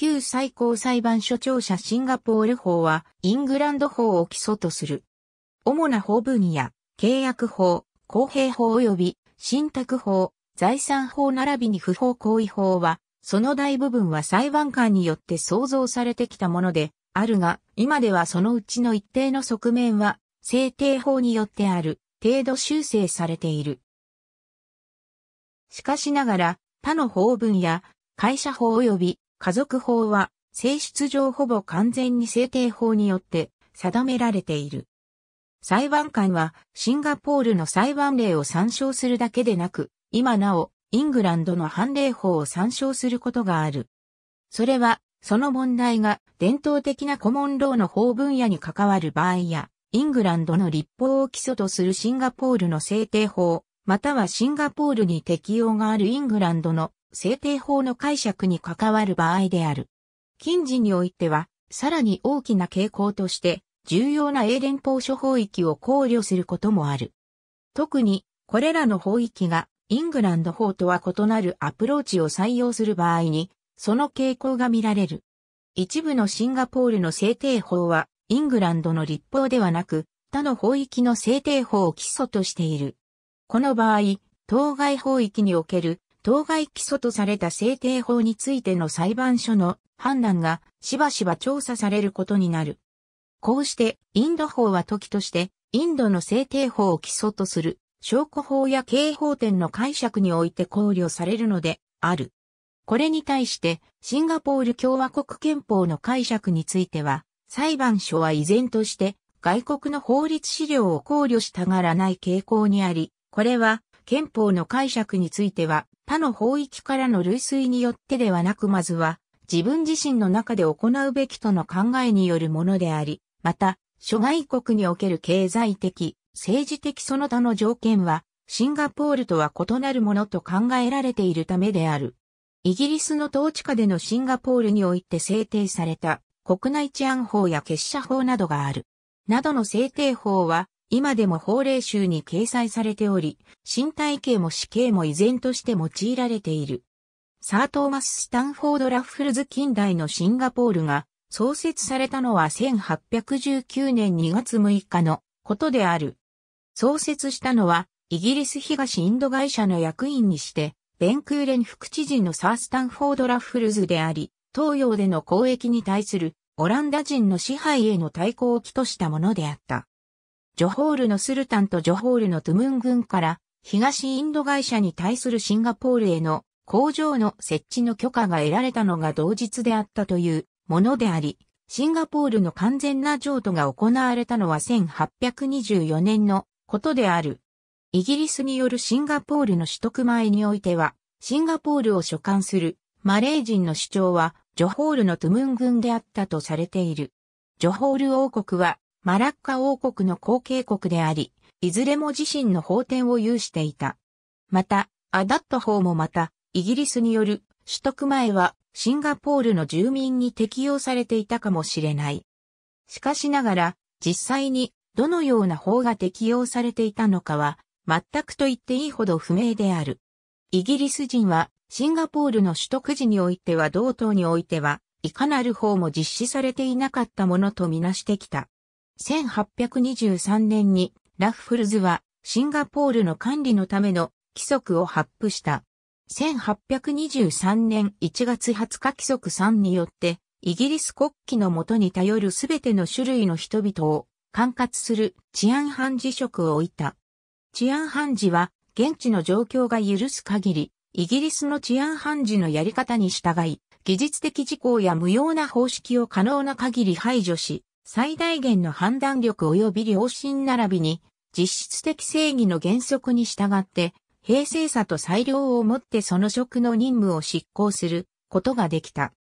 旧最高裁判所庁舎シンガポール法は、イングランド法を基礎とする。主な法分野、契約法、公平法及び、信託法、財産法並びに不法行為法は、その大部分は裁判官によって創造されてきたもので、あるが、今ではそのうちの一定の側面は、制定法によってある、程度修正されている。しかしながら、他の法文や、会社法及び家族法は、性質上ほぼ完全に制定法によって定められている。裁判官はシンガポールの裁判例を参照するだけでなく、今なおイングランドの判例法を参照することがある。それは、その問題が伝統的なコモンローの法分野に関わる場合や、イングランドの立法を基礎とするシンガポールの制定法、またはシンガポールに適用があるイングランドの制定法の解釈に関わる場合である。近似においては、さらに大きな傾向として、重要な英連邦諸法域を考慮することもある。特に、これらの法域が、イングランド法とは異なるアプローチを採用する場合に、その傾向が見られる。一部のシンガポールの制定法は、イングランドの立法ではなく、他の法域の制定法を基礎としている。この場合、当該法域における当該基礎とされた制定法についての裁判所の判断がしばしば調査されることになる。こうして、インド法は時として、インドの制定法を基礎とする、証拠法や刑法典の解釈において考慮されるので、ある。これに対して、シンガポール共和国憲法の解釈については、裁判所は依然として、外国の法律資料を考慮したがらない傾向にあり、これは、憲法の解釈については、他の法域からの類推によってではなくまずは、自分自身の中で行うべきとの考えによるものであり、また、諸外国における経済的、政治的その他の条件は、シンガポールとは異なるものと考えられているためである。イギリスの統治下でのシンガポールにおいて制定された国内治安法や結社法などがある。などの制定法は今でも法令集に掲載されており、身体刑も死刑も依然として用いられている。サー・トーマス・スタンフォード・ラッフルズ近代のシンガポールが創設されたのは1819年2月6日のことである。創設したのはイギリス東インド会社の役員にして、ベンクーレン副知事のサー・スタンフォード・ラッフルズであり、東洋での交易に対するオランダ人の支配への対抗を起としたものであった。ジョホールのスルタンとジョホールのトゥムン軍から東インド会社に対するシンガポールへの工場の設置の許可が得られたのが同日であったというものであり、シンガポールの完全な譲渡が行われたのは1824年のことである。イギリスによるシンガポールの取得前においては、シンガポールを所管するマレー人の主張は、ジョホールのトゥムン軍であったとされている。ジョホール王国はマラッカ王国の後継国であり、いずれも自身の法典を有していた。また、アダット法もまた、イギリスによる取得前はシンガポールの住民に適用されていたかもしれない。しかしながら、実際にどのような法が適用されていたのかは、全くと言っていいほど不明である。イギリス人は、シンガポールの取得時においては同等においては、いかなる法も実施されていなかったものとみなしてきた。1823年にラッフルズはシンガポールの管理のための規則を発布した。1823年1月20日規則3によって、イギリス国旗のもとに頼るすべての種類の人々を管轄する治安判事職を置いた。治安判事は現地の状況が許す限り、イギリスの治安判事のやり方に従い、技術的事項や無用な方式を可能な限り排除し、最大限の判断力及び良心並びに、実質的正義の原則に従って、平静さと裁量をもってその職の任務を執行することができた。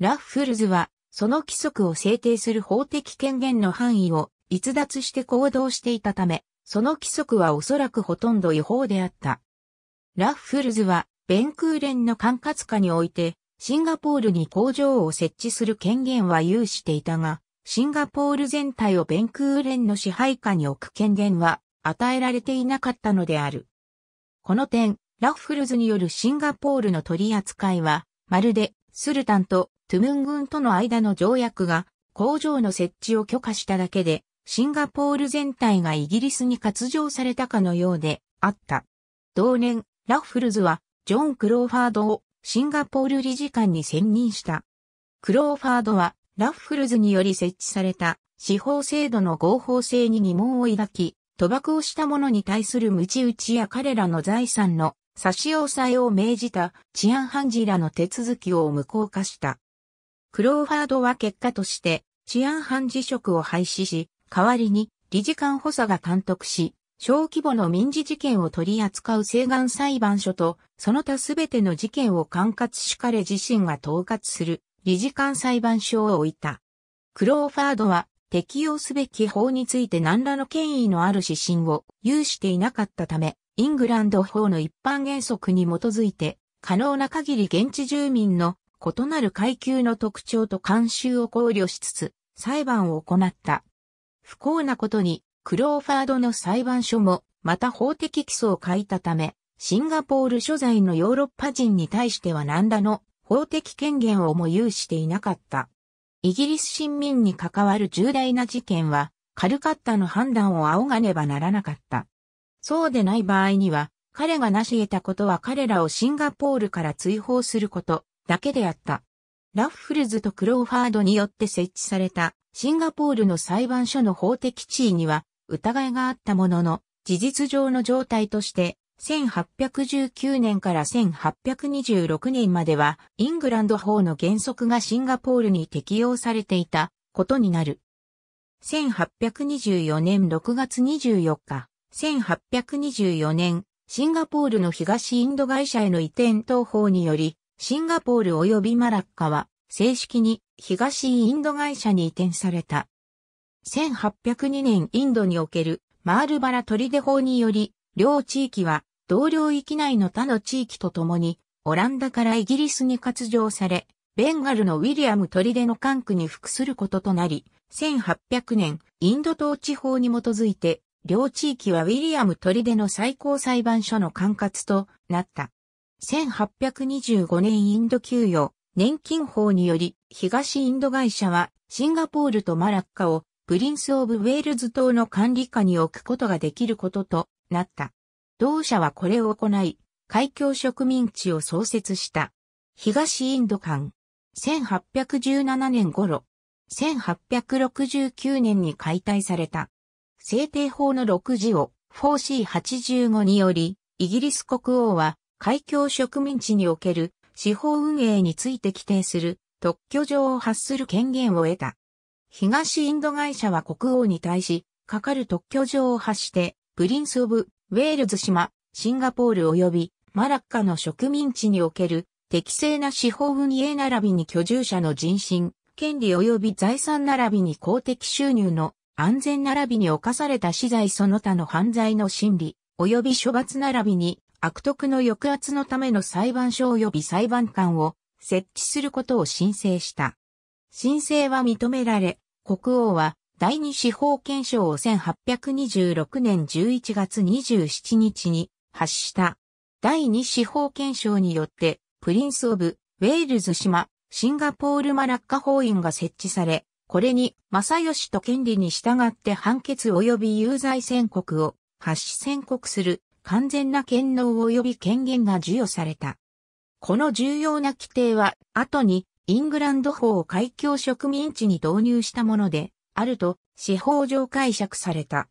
ラッフルズは、その規則を制定する法的権限の範囲を逸脱して行動していたため、その規則はおそらくほとんど違法であった。ラッフルズは、ベンクーレンの管轄下において、シンガポールに工場を設置する権限は有していたが、シンガポール全体をベンクーレンの支配下に置く権限は与えられていなかったのである。この点、ラッフルズによるシンガポールの取り扱いは、まるでスルタンとトゥムン軍との間の条約が工場の設置を許可しただけで、シンガポール全体がイギリスに割譲されたかのようであった。同年、ラッフルズはジョン・クローファードをシンガポール理事官に選任した。クローファードはラッフルズにより設置された司法制度の合法性に疑問を抱き、賭博をした者に対する鞭打ちや彼らの財産の差し押さえを命じた治安判事らの手続きを無効化した。クローファードは結果として治安判事職を廃止し、代わりに理事官補佐が監督し、小規模の民事事件を取り扱う西岸裁判所と、その他すべての事件を管轄し彼自身が統括する理事官裁判所を置いた。クローファードは適用すべき法について何らの権威のある指針を有していなかったため、イングランド法の一般原則に基づいて、可能な限り現地住民の異なる階級の特徴と慣習を考慮しつつ、裁判を行った。不幸なことに、クローファードの裁判所も、また法的基礎を書いたため、シンガポール所在のヨーロッパ人に対しては何らの法的権限をも有していなかった。イギリス新民に関わる重大な事件は、カルカッタの判断を仰がねばならなかった。そうでない場合には、彼が成し得たことは彼らをシンガポールから追放することだけであった。ラッフルズとクローファードによって設置されたシンガポールの裁判所の法的地位には疑いがあったものの、事実上の状態として1819年から1826年までは、イングランド法の原則がシンガポールに適用されていたことになる。1824年6月24日、1824年、シンガポールの東インド会社への移転等法により、シンガポール及びマラッカは、正式に東インド会社に移転された。1802年インドにおけるマールバラ出法により、両地域は同領域内の他の地域とともに、オランダからイギリスに割譲され、ベンガルのウィリアム砦の管区に服することとなり、1800年、インド統治法に基づいて、両地域はウィリアム砦の最高裁判所の管轄となった。1825年インド給与、年金法により、東インド会社はシンガポールとマラッカをプリンス・オブ・ウェールズ島の管理下に置くことができることとなった。同社はこれを行い、海峡植民地を創設した。東インド間。1817年頃、1869年に解体された。制定法の6字を 4C85 により、イギリス国王は海峡植民地における司法運営について規定する特許状を発する権限を得た。東インド会社は国王に対し、かかる特許状を発して、プリンス・オブ・ウェールズ島、シンガポール及びマラッカの植民地における適正な司法運営並びに居住者の人身、権利及び財産並びに公的収入の安全並びに侵された資材その他の犯罪の心理、及び処罰並びに悪徳の抑圧のための裁判所及び裁判官を設置することを申請した。申請は認められ、国王は第二司法憲章を1826年11月27日に発した。第二司法憲章によって、プリンス・オブ・ウェールズ島、シンガポールマラッカ法院が設置され、これに、正義と権利に従って判決及び有罪宣告を発し宣告する完全な権能及び権限が授与された。この重要な規定は、後にイングランド法を海峡植民地に導入したもので、あると司法上解釈された。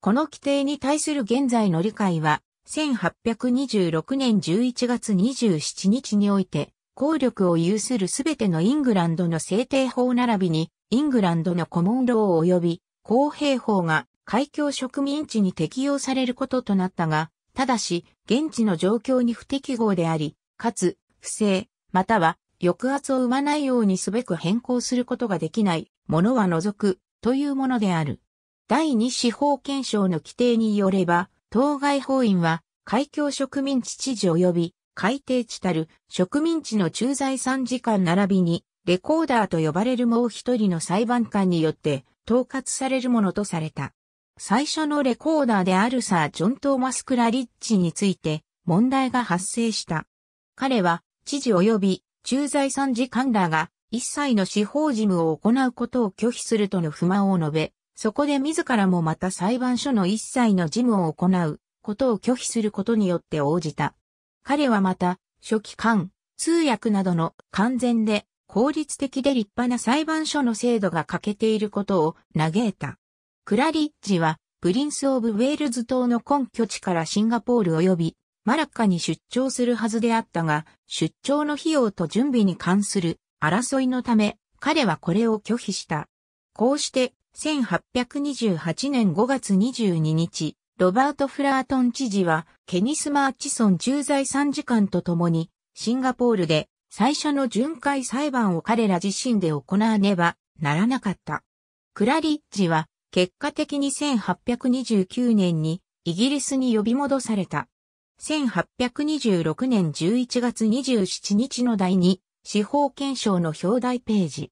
この規定に対する現在の理解は、1826年11月27日において、効力を有するすべてのイングランドの制定法並びに、イングランドのコモンロー及び公平法が海峡植民地に適用されることとなったが、ただし、現地の状況に不適合であり、かつ、不正、または抑圧を生まないようにすべく変更することができない物は除くというものである。第二司法憲章の規定によれば、当該法院は、海峡植民地知事及び海底地たる植民地の駐在参事官並びに、レコーダーと呼ばれるもう一人の裁判官によって、統括されるものとされた。最初のレコーダーであるサー・ジョン・トーマス・クラリッチについて、問題が発生した。彼は、知事及び駐在参事官らが一切の司法事務を行うことを拒否するとの不満を述べ、そこで自らもまた裁判所の一切の事務を行うことを拒否することによって応じた。彼はまた、初期官、通訳などの完全で効率的で立派な裁判所の制度が欠けていることを嘆いた。クラリッジは、プリンス・オブ・ウェールズ島の根拠地からシンガポール及びマラッカに出張するはずであったが、出張の費用と準備に関する争いのため、彼はこれを拒否した。こうして、1828年5月22日、ロバート・フラートン知事は、ケニス・マーチソン駐在参事官と共に、シンガポールで最初の巡回裁判を彼ら自身で行わねばならなかった。クラリッジは、結果的に1829年にイギリスに呼び戻された。1826年11月27日の第2司法憲章の表題ページ。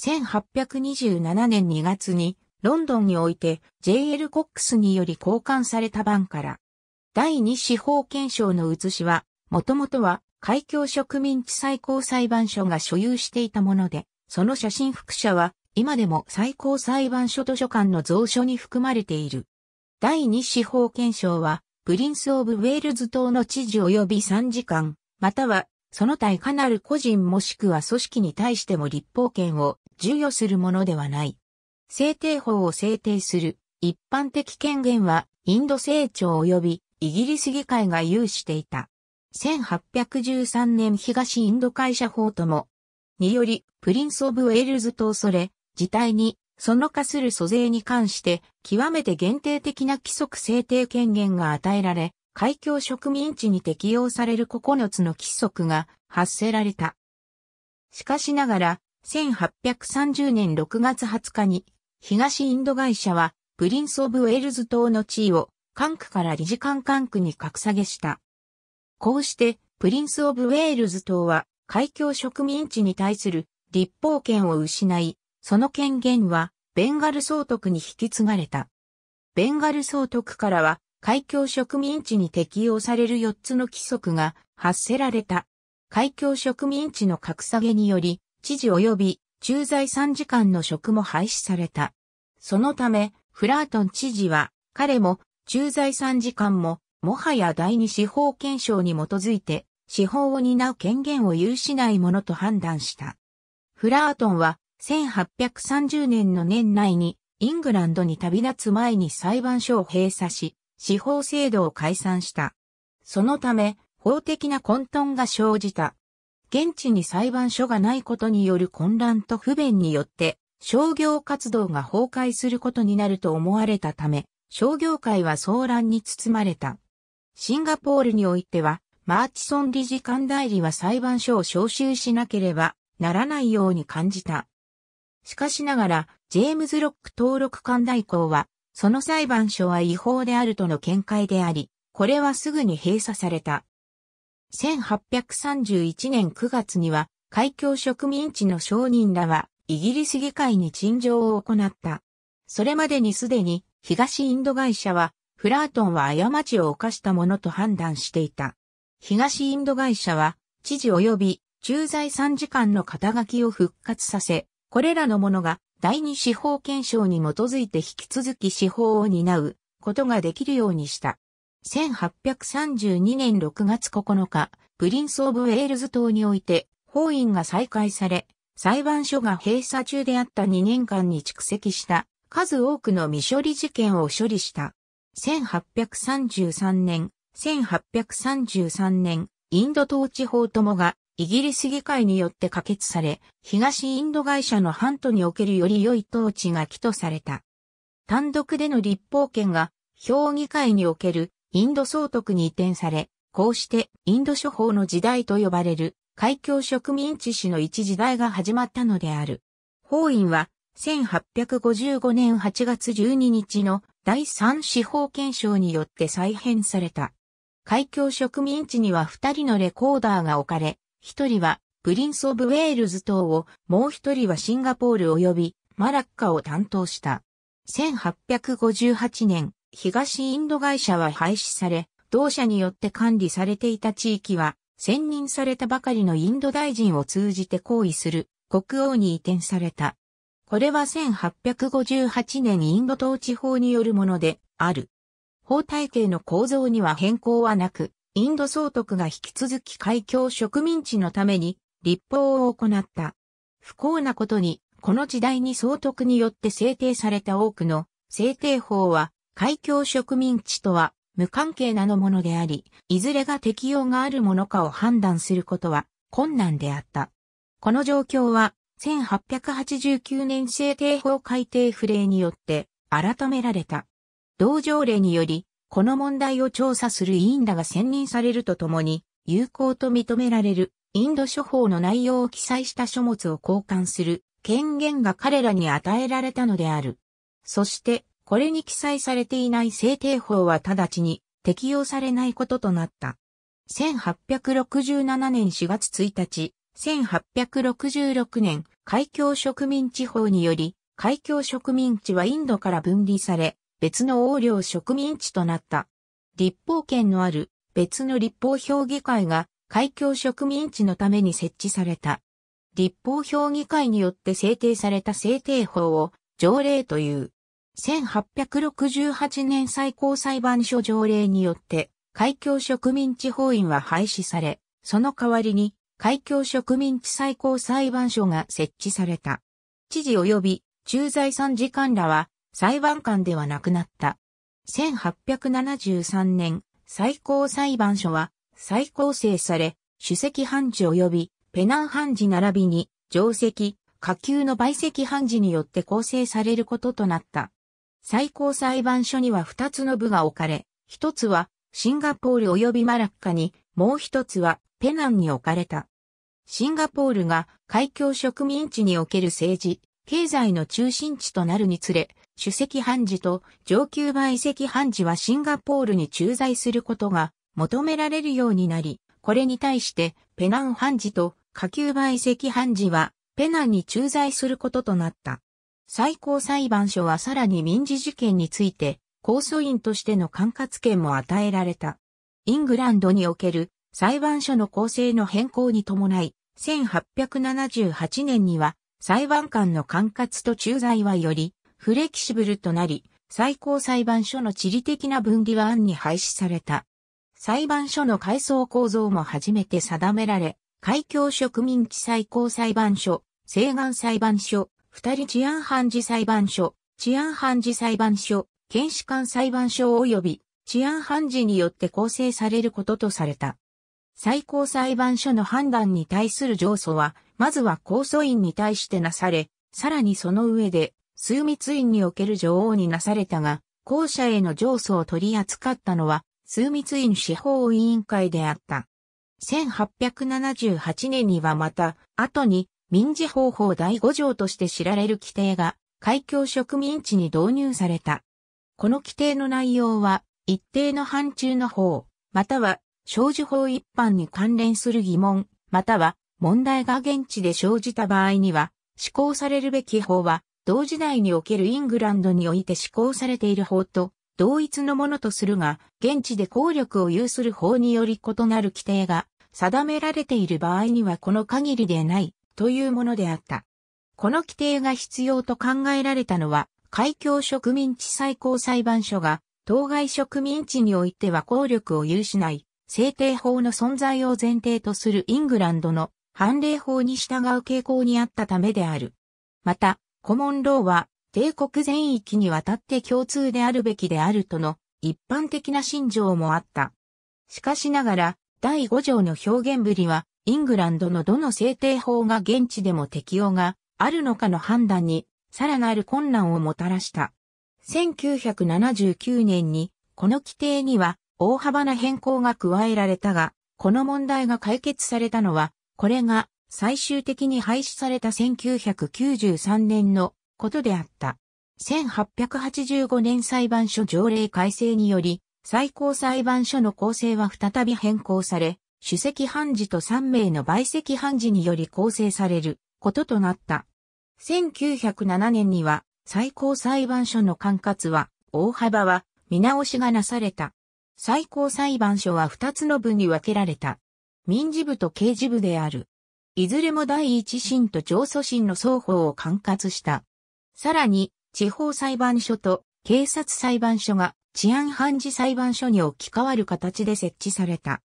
1827年2月に、ロンドンにおいて JL コックスにより交換された版から、第二司法憲章の写しは、もともとは海峡植民地最高裁判所が所有していたもので、その写真副写は今でも最高裁判所図書館の蔵書に含まれている。第二司法憲章は、プリンス・オブ・ウェールズ島の知事及び参事官、またはその他いかなる個人もしくは組織に対しても立法権を授与するものではない。制定法を制定する一般的権限はインド政庁及びイギリス議会が有していた。1813年東インド会社法とも、により、プリンス・オブ・ウェールズと恐れ、自体に、その化する租税に関して、極めて限定的な規則制定権限が与えられ、海峡植民地に適用される9つの規則が発せられた。しかしながら、1830年6月20日に、東インド会社は、プリンス・オブ・ウェールズ島の地位を、管区から理事官管区に格下げした。こうして、プリンス・オブ・ウェールズ島は、海峡植民地に対する立法権を失い、その権限は、ベンガル総督に引き継がれた。ベンガル総督からは、海峡植民地に適用される4つの規則が発せられた。海峡植民地の格下げにより、知事及び駐在3時間の職も廃止された。そのため、フラートン知事は、彼も駐在3時間も、もはや第二司法憲章に基づいて、司法を担う権限を有しないものと判断した。フラートンは、1830年の年内に、イングランドに旅立つ前に裁判所を閉鎖し、司法制度を解散した。そのため、法的な混沌が生じた。現地に裁判所がないことによる混乱と不便によって、商業活動が崩壊することになると思われたため、商業界は騒乱に包まれた。シンガポールにおいては、マーチソン理事官代理は裁判所を招集しなければならないように感じた。しかしながら、ジェームズ・ロック登録官代行は、その裁判所は違法であるとの見解であり、これはすぐに閉鎖された。1831年9月には、海峡植民地の商人らは、イギリス議会に陳情を行った。それまでにすでに、東インド会社は、フラートンは過ちを犯したものと判断していた。東インド会社は、知事及び駐在3時間の肩書きを復活させ、これらのものが第二司法憲章に基づいて引き続き司法を担うことができるようにした。1832年6月9日、プリンス・オブ・ウェールズ島において、法院が再開され、裁判所が閉鎖中であった2年間に蓄積した数多くの未処理事件を処理した。1833年、1833年、インド統治法ともがイギリス議会によって可決され、東インド会社のハントにおけるより良い統治が起とされた。単独での立法権が、評議会におけるインド総督に移転され、こうしてインド諸法の時代と呼ばれる海峡植民地史の一時代が始まったのである。法院は1855年8月12日の第3司法憲章によって再編された。海峡植民地には2人のレコーダーが置かれ、一人はプリンス・オブ・ウェールズ島を、もう一人はシンガポール及びマラッカを担当した。1858年、東インド会社は廃止され、同社によって管理されていた地域は、選任されたばかりのインド大臣を通じて行為する国王に移転された。これは1858年インド統治法によるものである。法体系の構造には変更はなく、インド総督が引き続き海峡植民地のために立法を行った。不幸なことに、この時代に総督によって制定された多くの制定法は、海峡植民地とは無関係なのものであり、いずれが適用があるものかを判断することは困難であった。この状況は、1889年制定法改定不令によって改められた。同条例により、この問題を調査する委員らが選任されるとともに、有効と認められるインド諸法の内容を記載した書物を交換する権限が彼らに与えられたのである。そして、これに記載されていない制定法は直ちに適用されないこととなった。1867年4月1日、1866年、海峡植民地法により、海峡植民地はインドから分離され、別の横領植民地となった。立法権のある別の立法評議会が海峡植民地のために設置された。立法評議会によって制定された制定法を条例という。1868年最高裁判所条例によって海峡植民地法院は廃止され、その代わりに海峡植民地最高裁判所が設置された。知事及び駐在参事官らは裁判官ではなくなった。1873年、最高裁判所は再構成され、主席判事及びペナン判事並びに上席、下級の陪席判事によって構成されることとなった。最高裁判所には二つの部が置かれ、一つはシンガポール及びマラッカに、もう一つはペナンに置かれた。シンガポールが海峡植民地における政治、経済の中心地となるにつれ、主席判事と上級馬遺跡判事はシンガポールに駐在することが求められるようになり、これに対してペナン判事と下級馬遺跡判事はペナンに駐在することとなった。最高裁判所はさらに民事事件について控訴員としての管轄権も与えられた。イングランドにおける裁判所の構成の変更に伴い、1878年には裁判官の管轄と駐在はよりフレキシブルとなり、最高裁判所の地理的な分離は案に廃止された。裁判所の階層構造も初めて定められ、海峡植民地最高裁判所、西岸裁判所、二人治安判事裁判所、治安判事裁判所、検視官裁判所及び治安判事によって構成されることとされた。最高裁判所の判断に対する上訴は、まずは控訴員に対してなされ、さらにその上で枢密院における女王になされたが、後者への上訴を取り扱ったのは、枢密院司法委員会であった。1878年にはまた、後に民事方法第5条として知られる規定が、海峡植民地に導入された。この規定の内容は、一定の範疇の法、または、少女法一般に関連する疑問、または、問題が現地で生じた場合には、施行されるべき法は、同時代におけるイングランドにおいて施行されている法と同一のものとするが、現地で効力を有する法により異なる規定が定められている場合にはこの限りでないというものであった。この規定が必要と考えられたのは、海峡植民地最高裁判所が、当該植民地においては効力を有しない、制定法の存在を前提とするイングランドの判例法に従う傾向にあったためである。また、コモンローは帝国全域にわたって共通であるべきであるとの一般的な信条もあった。しかしながら、第5条の表現ぶりは、イングランドのどの制定法が現地でも適用があるのかの判断に、さらなる困難をもたらした。1979年に、この規定には大幅な変更が加えられたが、この問題が解決されたのは、これが最終的に廃止された1993年のことであった。1885年裁判所条例改正により、最高裁判所の構成は再び変更され、主席判事と3名の陪席判事により構成されることとなった。1907年には最高裁判所の管轄は大幅は見直しがなされた。最高裁判所は2つの部に分けられた。民事部と刑事部である。いずれも第一審と上訴審の双方を管轄した。さらに、地方裁判所と警察裁判所が治安判事裁判所に置き換わる形で設置された。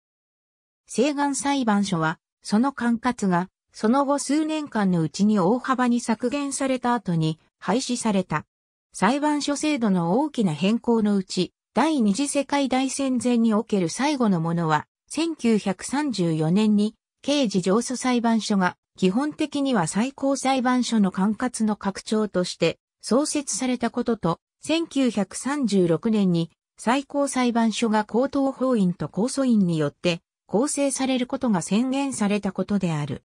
西岸裁判所は、その管轄が、その後数年間のうちに大幅に削減された後に廃止された。裁判所制度の大きな変更のうち、第二次世界大戦前における最後のものは、1934年に刑事上訴裁判所が基本的には最高裁判所の管轄の拡張として創設されたことと、1936年に最高裁判所が高等法院と高訴院によって構成されることが宣言されたことである。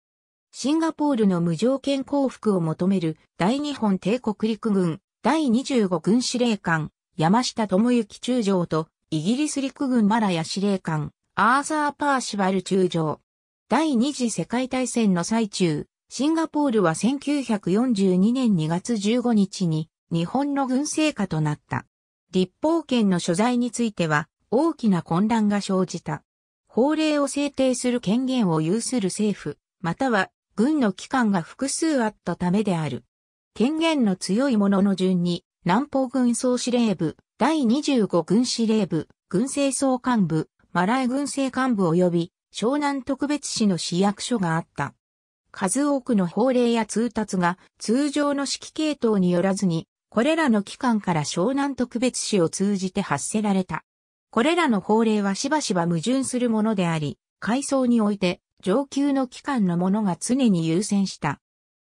シンガポールの無条件降伏を求める大日本帝国陸軍第25軍司令官山下智之中将とイギリス陸軍マラヤ司令官アーサー・パーシバル中将第二次世界大戦の最中、シンガポールは1942年2月15日に日本の軍政下となった。立法権の所在については大きな混乱が生じた。法令を制定する権限を有する政府、または軍の機関が複数あったためである。権限の強い者の順に、南方軍総司令部、第25軍司令部、軍政総幹部、マライ軍政幹部及び湘南特別市の市役所があった。数多くの法令や通達が通常の指揮系統によらずに、これらの機関から湘南特別市を通じて発せられた。これらの法令はしばしば矛盾するものであり、階層において上級の機関のものが常に優先した。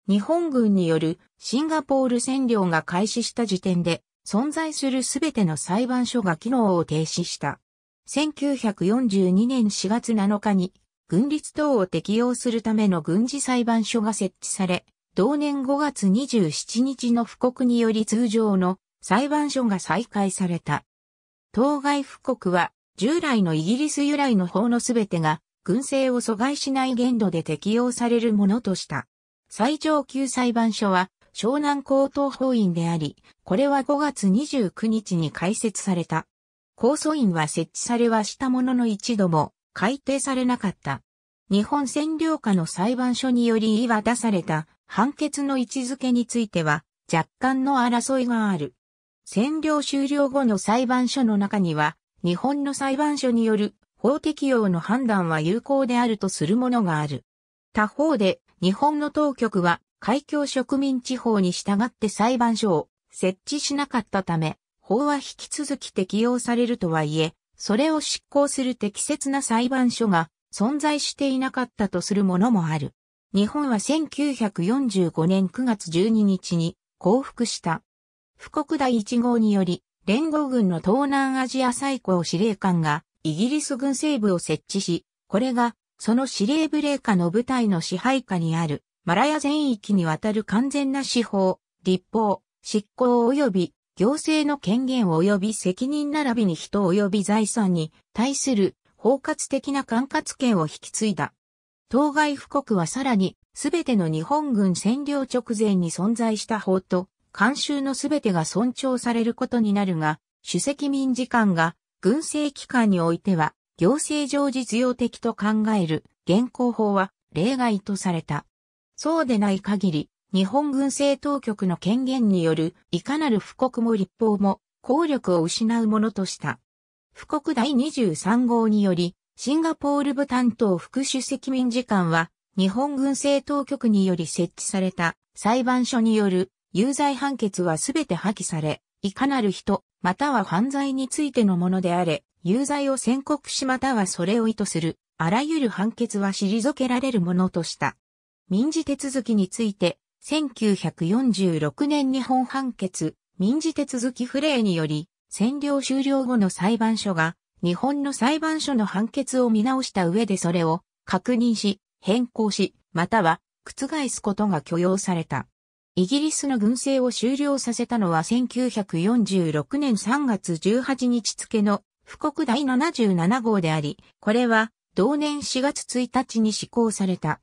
日本軍によるシンガポール占領が開始した時点で存在するすべての裁判所が機能を停止した。1942年4月7日に軍立等を適用するための軍事裁判所が設置され、同年5月27日の布告により通常の裁判所が再開された。当該布告は従来のイギリス由来の法のすべてが軍政を阻害しない限度で適用されるものとした。最上級裁判所は湘南高等法院であり、これは5月29日に開設された。控訴院は設置されはしたものの一度も改定されなかった。日本占領下の裁判所により言い渡された判決の位置づけについては若干の争いがある。占領終了後の裁判所の中には日本の裁判所による法適用の判断は有効であるとするものがある。他方で日本の当局は海峡植民地法に従って裁判所を設置しなかったため、法は引き続き適用されるとはいえ、それを執行する適切な裁判所が存在していなかったとするものもある。日本は1945年9月12日に降伏した。富国第1号により、連合軍の東南アジア最高司令官がイギリス軍西部を設置し、これがその司令部令下の部隊の支配下にあるマラヤ全域にわたる完全な司法、立法、執行及び行政の権限及び責任並びに人及び財産に対する包括的な管轄権を引き継いだ。当該布告はさらに、すべての日本軍占領直前に存在した法と、慣習のすべてが尊重されることになるが、主席民事官が、軍政機関においては、行政上実用的と考える現行法は例外とされた。そうでない限り、日本軍政当局の権限によるいかなる布告も立法も効力を失うものとした。布告第23号により、シンガポール部担当副主席民事官は、日本軍政当局により設置された裁判所による有罪判決はすべて破棄され、いかなる人、または犯罪についてのものであれ、有罪を宣告しまたはそれを意図する、あらゆる判決は退けられるものとした。民事手続きについて、1946年日本判決、民事手続き不例により、占領終了後の裁判所が、日本の裁判所の判決を見直した上でそれを確認し、変更し、または覆すことが許容された。イギリスの軍政を終了させたのは1946年3月18日付の布告第77号であり、これは同年4月1日に施行された。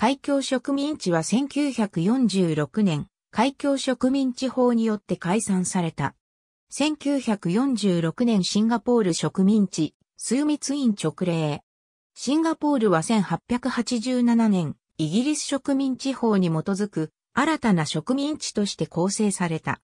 海峡植民地は1946年、海峡植民地法によって解散された。1946年シンガポール植民地、ツ密院直令。シンガポールは1887年、イギリス植民地法に基づく新たな植民地として構成された。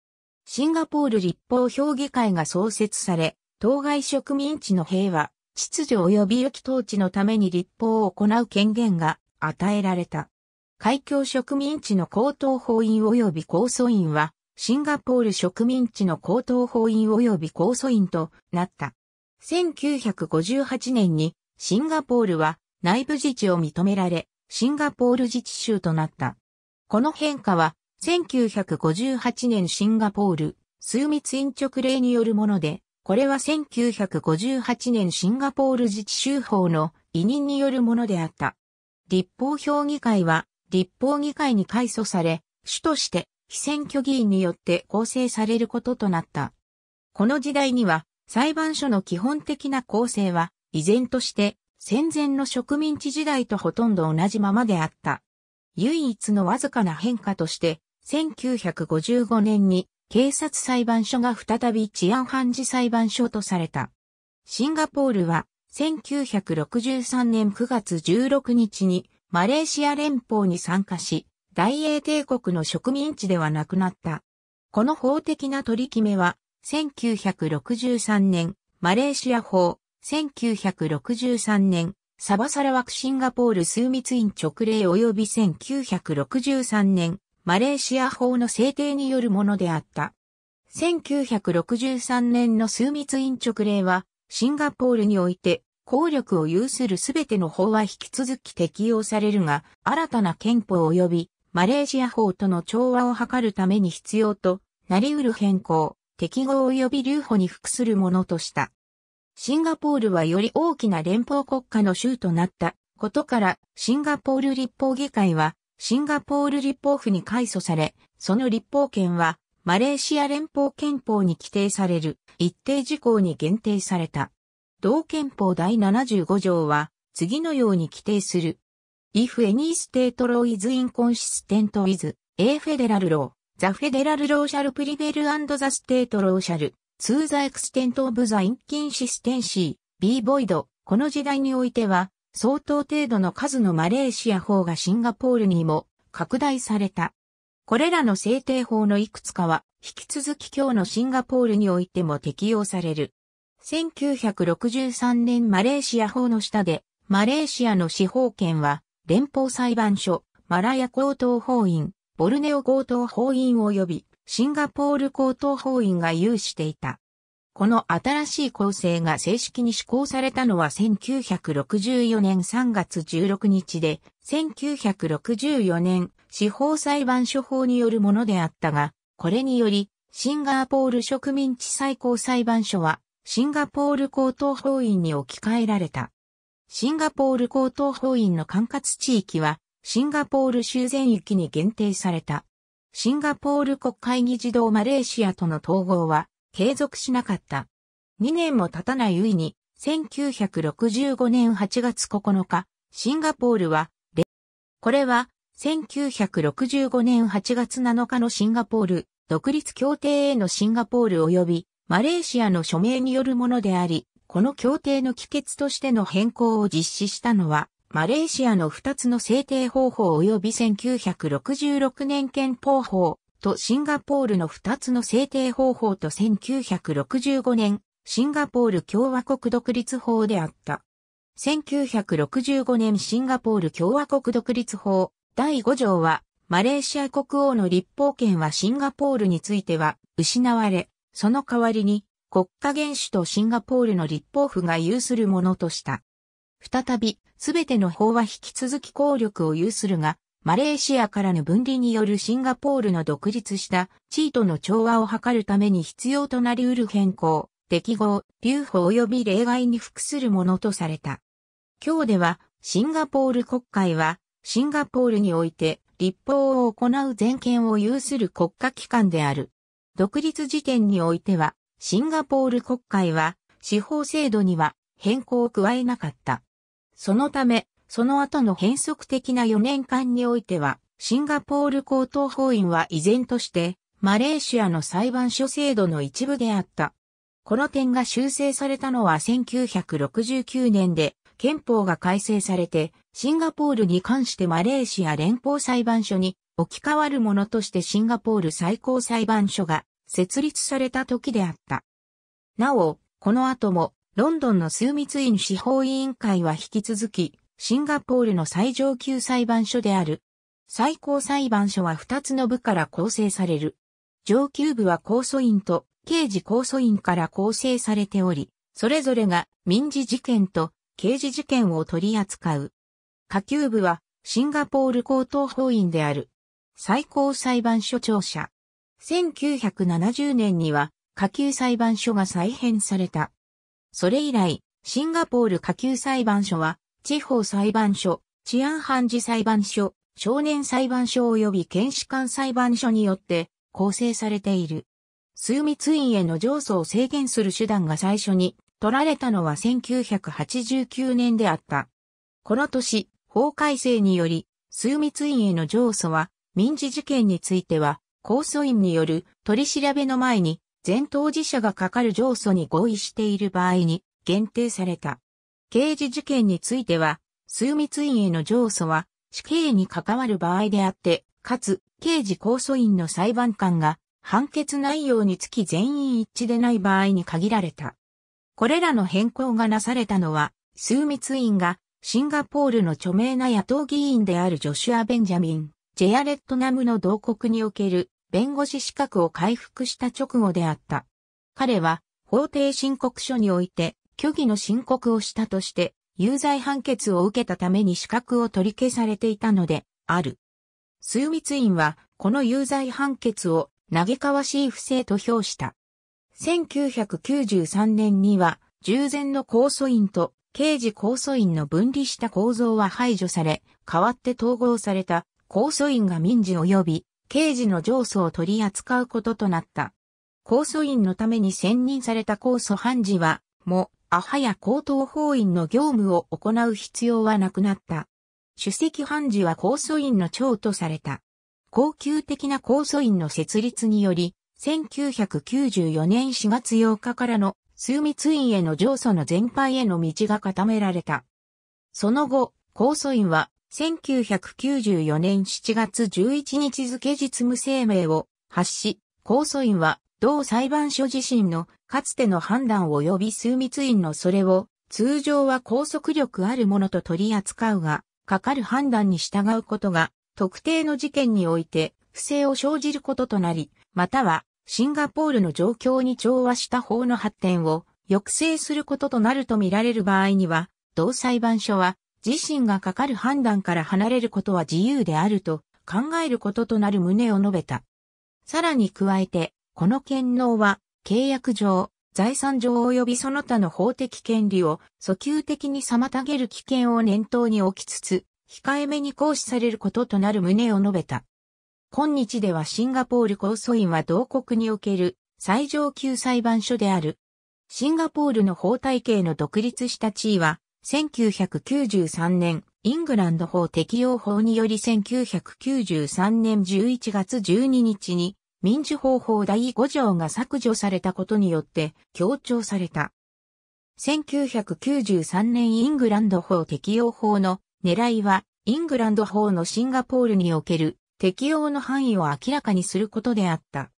シンガポール立法評議会が創設され、当該植民地の平和、秩序及び良き統治のために立法を行う権限が与えられた。海峡植民地の高等法院及び控訴院は、シンガポール植民地の高等法院及び控訴院となった。1958年にシンガポールは内部自治を認められ、シンガポール自治州となった。この変化は、1958年シンガポール、枢密院直令によるもので、これは1958年シンガポール自治州法の委任によるものであった。立法評議会は、立法議会に改組され、主として、非選挙議員によって構成されることとなった。この時代には、裁判所の基本的な構成は、依然として、戦前の植民地時代とほとんど同じままであった。唯一のわずかな変化として、1955年に警察裁判所が再び治安判事裁判所とされた。シンガポールは1963年9月16日にマレーシア連邦に参加し、大英帝国の植民地ではなくなった。この法的な取り決めは、1963年、マレーシア法、1963年、サバサラワクシンガポール数密院直令及び1963年、マレーシア法の制定によるものであった。1963年の数密院直令は、シンガポールにおいて、効力を有するすべての法は引き続き適用されるが、新たな憲法及びマレーシア法との調和を図るために必要となり得る変更、適合及び留保に服するものとした。シンガポールはより大きな連邦国家の州となったことから、シンガポール立法議会は、シンガポール立法府に改組され、その立法権は、マレーシア連邦憲法に規定される一定事項に限定された。同憲法第75条は次のように規定する。If any state law is inconsistent with a federal law, the federal law shall prevail and the state law shall, to the extent of the inconsistency, be void. この時代においては、相当程度の数のマレーシア法がシンガポールにも拡大された。これらの制定法のいくつかは、引き続き今日のシンガポールにおいても適用される。1963年マレーシア法の下で、マレーシアの司法権は、連邦裁判所、マラヤ高等法院、ボルネオ高等法院及び、シンガポール高等法院が有していた。この新しい構成が正式に施行されたのは1964年3月16日で、1964年司法裁判所法によるものであったが、これにより、シンガポール植民地最高裁判所は、シンガポール高等法院に置き換えられた。シンガポール高等法院の管轄地域は、シンガポール州全域に限定された。シンガポール国会議事堂マレーシアとの統合は継続しなかった。2年も経たないういに、1965年8月9日、シンガポールは、これは1965年8月7日のシンガポール、独立協定へのシンガポール及びマレーシアの署名によるものであり、この協定の帰結としての変更を実施したのは、マレーシアの2つの制定方法及び1966年憲法法とシンガポールの2つの制定方法と1965年シンガポール共和国独立法であった。1965年シンガポール共和国独立法第5条は、マレーシア国王の立法権はシンガポールについては失われ、その代わりに国家元首とシンガポールの立法府が有するものとした。再び、すべての法は引き続き効力を有するが、マレーシアからの分離によるシンガポールの独立した地位との調和を図るために必要となり得る変更、適合、留保及び例外に服するものとされた。今日では、シンガポール国会はシンガポールにおいて立法を行う全権を有する国家機関である。独立時点においては、シンガポール国会は司法制度には変更を加えなかった。そのため、その後の変則的な4年間においては、シンガポール高等法院は依然として、マレーシアの裁判所制度の一部であった。この点が修正されたのは1969年で、憲法が改正されて、シンガポールに関してマレーシア連邦裁判所に置き換わるものとしてシンガポール最高裁判所が設立された時であった。なお、この後もロンドンの枢密院司法委員会は引き続き、シンガポールの最上級裁判所である。最高裁判所は2つの部から構成される。上級部は控訴院と刑事控訴院から構成されており、それぞれが民事事件と刑事事件を取り扱う。下級部はシンガポール高等法院である。最高裁判所庁舎。1970年には下級裁判所が再編された。それ以来、シンガポール下級裁判所は、地方裁判所、治安判事裁判所、少年裁判所及び検視官裁判所によって構成されている。数密院への上訴を制限する手段が最初に取られたのは1989年であった。この年、法改正により、枢密院への上訴は、民事事件については、控訴院による取り調べの前に、前当事者がかかる上訴に合意している場合に限定された。刑事事件については、枢密院への上訴は、死刑に関わる場合であって、かつ、刑事控訴院の裁判官が、判決内容につき全員一致でない場合に限られた。これらの変更がなされたのは、枢密院がシンガポールの著名な野党議員であるジョシュア・ベンジャミン、ジェアレット・ナムの同国における弁護士資格を回復した直後であった。彼は法定申告書において虚偽の申告をしたとして有罪判決を受けたために資格を取り消されていたのである。数密院はこの有罪判決を嘆かわしい不正と評した。1993年には従前の控訴院と刑事控訴院の分離した構造は排除され、代わって統合された控訴院が民事及び刑事の上訴を取り扱うこととなった。控訴院のために選任された控訴判事は、も、アハや高等法院の業務を行う必要はなくなった。主席判事は控訴院の長とされた。高級的な控訴院の設立により、1994年4月8日からの枢密院への上訴の全敗への道が固められた。その後、控訴院は1994年7月11日付実務声明を発し、控訴院は同裁判所自身のかつての判断及び枢密院のそれを通常は拘束力あるものと取り扱うが、かかる判断に従うことが特定の事件において不正を生じることとなり、またはシンガポールの状況に調和した法の発展を抑制することとなると見られる場合には、同裁判所は自身がかかる判断から離れることは自由であると考えることとなる旨を述べた。さらに加えて、この権能は契約上、財産上及びその他の法的権利を訴求的に妨げる危険を念頭に置きつつ、控えめに行使されることとなる旨を述べた。今日ではシンガポール控訴院は同国における最上級裁判所である。シンガポールの法体系の独立した地位は、1993年、イングランド法適用法により1993年11月12日に、民事法法第5条が削除されたことによって強調された。1993年イングランド法適用法の狙いは、イングランド法のシンガポールにおける適用の範囲を明らかにすることであった。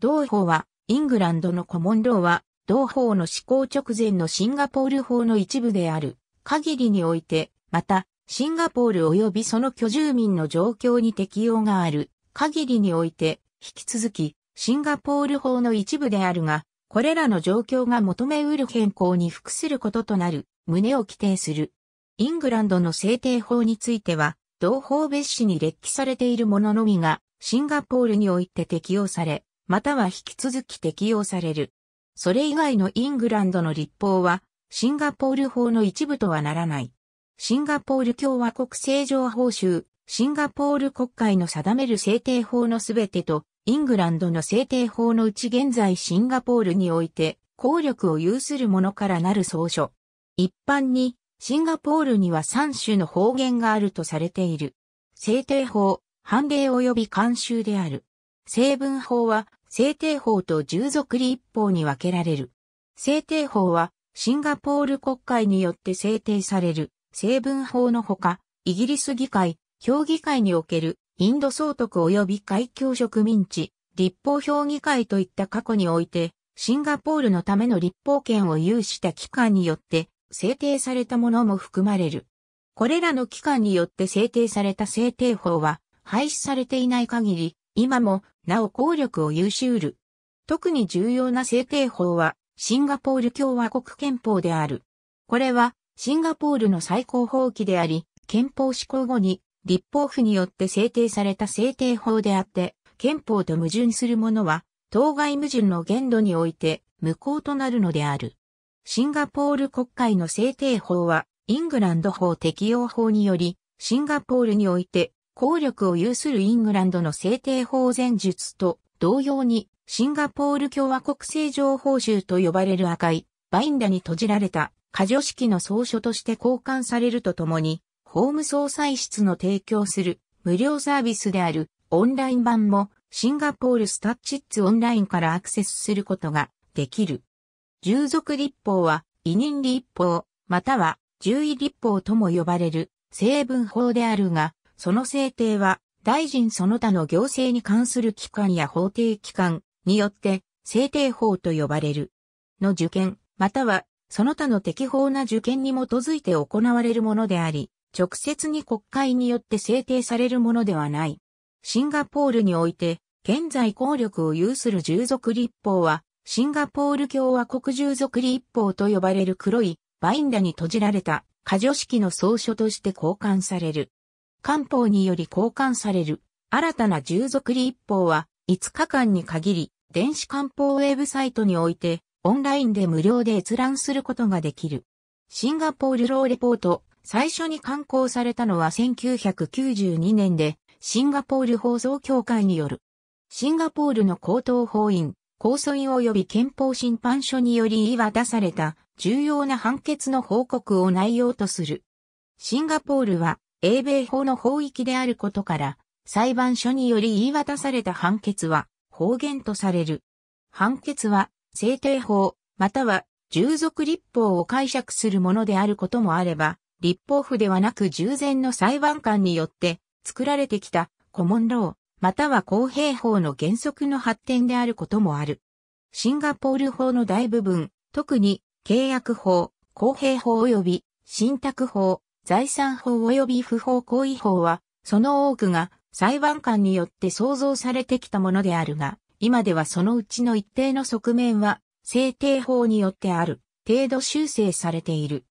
同法は、イングランドのコモンローは、同法の施行直前のシンガポール法の一部である、限りにおいて、また、シンガポール及びその居住民の状況に適用がある、限りにおいて、引き続き、シンガポール法の一部であるが、これらの状況が求め得る変更に服することとなる、旨を規定する。イングランドの制定法については、同法別紙に列記されているもののみが、シンガポールにおいて適用され、または引き続き適用される。それ以外のイングランドの立法は、シンガポール法の一部とはならない。シンガポール共和国政情報酬、シンガポール国会の定める制定法のすべてと、イングランドの制定法のうち現在シンガポールにおいて、効力を有するものからなる総書。一般に、シンガポールには3種の方言があるとされている。制定法、判例及び慣習である。成文法は、制定法と従属立法に分けられる。制定法は、シンガポール国会によって制定される、成文法のほか、イギリス議会、評議会における、インド総督及び海峡植民地、立法評議会といった過去において、シンガポールのための立法権を有した機関によって制定されたものも含まれる。これらの機関によって制定された制定法は廃止されていない限り、今もなお効力を有し得る。特に重要な制定法はシンガポール共和国憲法である。これはシンガポールの最高法規であり、憲法施行後に立法府によって制定された制定法であって、憲法と矛盾するものは当該矛盾の限度において無効となるのである。シンガポール国会の制定法は、イングランド法適用法により、シンガポールにおいて、効力を有するイングランドの制定法前述と同様に、シンガポール共和国政情報集と呼ばれる赤い、バインダに閉じられた、過剰式の総書として交換されるとともに、法務総裁室の提供する無料サービスであるオンライン版もシンガポールスタッチッツオンラインからアクセスすることができる。従属立法は、委任立法、または、獣医立法とも呼ばれる、成分法であるが、その制定は、大臣その他の行政に関する機関や法定機関によって、制定法と呼ばれる。の受験、または、その他の適法な受験に基づいて行われるものであり、直接に国会によって制定されるものではない。シンガポールにおいて、現在効力を有する従属立法は、シンガポール共和国従属立法と呼ばれる黒いバインダに閉じられた過剰式の総書として交換される。官報により交換される新たな従属立法は5日間に限り電子官報ウェブサイトにおいてオンラインで無料で閲覧することができる。シンガポールローレポート最初に刊行されたのは1992年でシンガポール放送協会による。シンガポールの高等法院控訴院及び憲法審判所により言い渡された重要な判決の報告を内容とする。シンガポールは英米法の法域であることから、裁判所により言い渡された判決は方言とされる。判決は制定法または従属立法を解釈するものであることもあれば、立法府ではなく従前の裁判官によって作られてきたコモンロー、または公平法の原則の発展であることもある。シンガポール法の大部分、特に契約法、公平法及び信託法、財産法及び不法行為法は、その多くが裁判官によって創造されてきたものであるが、今ではそのうちの一定の側面は、制定法によってある、程度修正されている。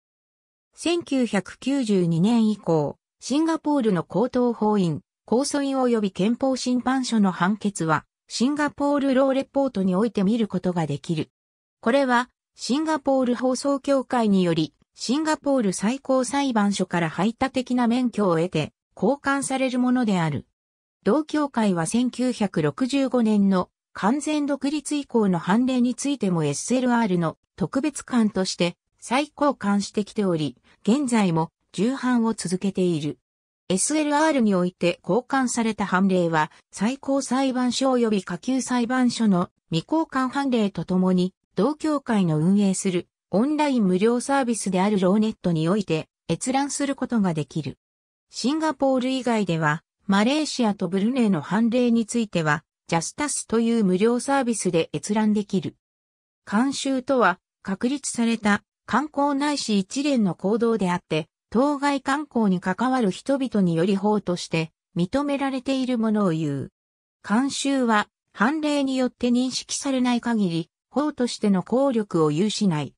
1992年以降、シンガポールの高等法院、控訴院及び憲法審判所の判決は、シンガポールローレポートにおいて見ることができる。これは、シンガポール放送協会により、シンガポール最高裁判所から排他的な免許を得て、交換されるものである。同協会は1965年の完全独立以降の判例についても SLR の特別官として再交換してきており、現在も重版を続けている。SLR において交換された判例は、最高裁判所及び下級裁判所の未交換判例とともに、同協会の運営するオンライン無料サービスであるローネットにおいて閲覧することができる。シンガポール以外では、マレーシアとブルネイの判例については、ジャスタスという無料サービスで閲覧できる。慣習とは、確立された観光ないし一連の行動であって、当該観光に関わる人々により法として認められているものを言う。慣習は、判例によって認識されない限り、法としての効力を有しない。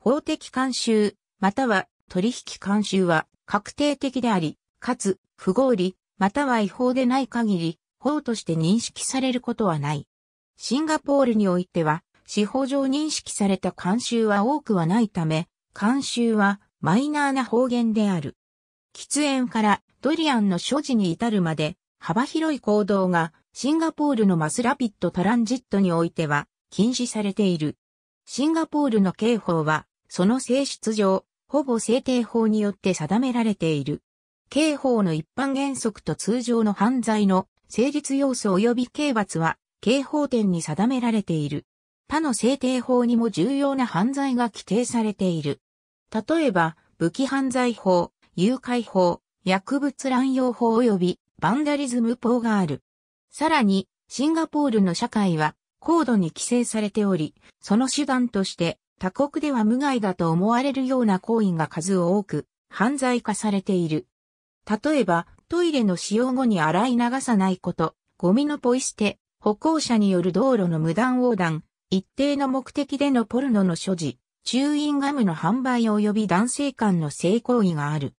法的慣習、または取引慣習は確定的であり、かつ不合理、または違法でない限り、法として認識されることはない。シンガポールにおいては、司法上認識された慣習は多くはないため、慣習はマイナーな方言である。喫煙からドリアンの所持に至るまで幅広い行動がシンガポールのマスラピットトランジットにおいては禁止されている。シンガポールの刑法はその性質上、ほぼ制定法によって定められている。刑法の一般原則と通常の犯罪の成立要素及び刑罰は刑法典に定められている。他の制定法にも重要な犯罪が規定されている。例えば、武器犯罪法、誘拐法、薬物乱用法及びバンダリズム法がある。さらに、シンガポールの社会は高度に規制されており、その手段として他国では無害だと思われるような行為が数多く犯罪化されている。例えば、トイレの使用後に洗い流さないこと、ゴミのポイ捨て、歩行者による道路の無断横断、一定の目的でのポルノの所持、チューインガムの販売及び男性間の性行為がある。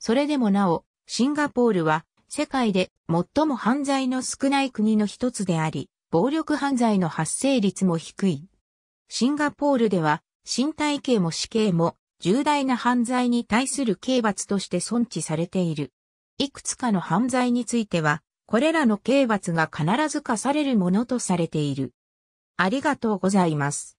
それでもなお、シンガポールは世界で最も犯罪の少ない国の一つであり、暴力犯罪の発生率も低い。シンガポールでは身体刑も死刑も重大な犯罪に対する刑罰として存置されている。いくつかの犯罪については、これらの刑罰が必ず課されるものとされている。ありがとうございます。